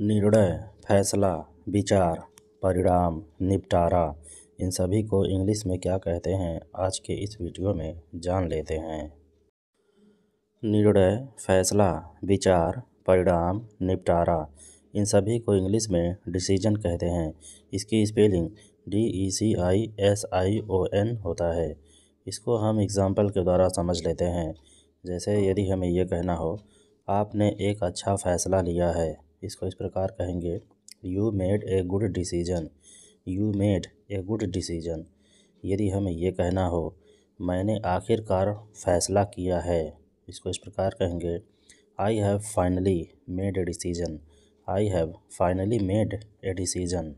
निर्णय फैसला विचार परिणाम निपटारा इन सभी को इंग्लिश में क्या कहते हैं आज के इस वीडियो में जान लेते हैं निर्णय फैसला विचार परिणाम निपटारा इन सभी को इंग्लिश में डिसीजन कहते हैं इसकी spelling D E C I S I O N होता है इसको हम एग्ज़ाम्पल के द्वारा समझ लेते हैं जैसे यदि हमें यह कहना हो आपने एक अच्छा फ़ैसला लिया है इसको इस प्रकार कहेंगे you made a good decision you made a good decision यदि हमें यह कहना हो मैंने आखिरकार फैसला किया है इसको इस प्रकार कहेंगे I have finally made a decision I have finally made a decision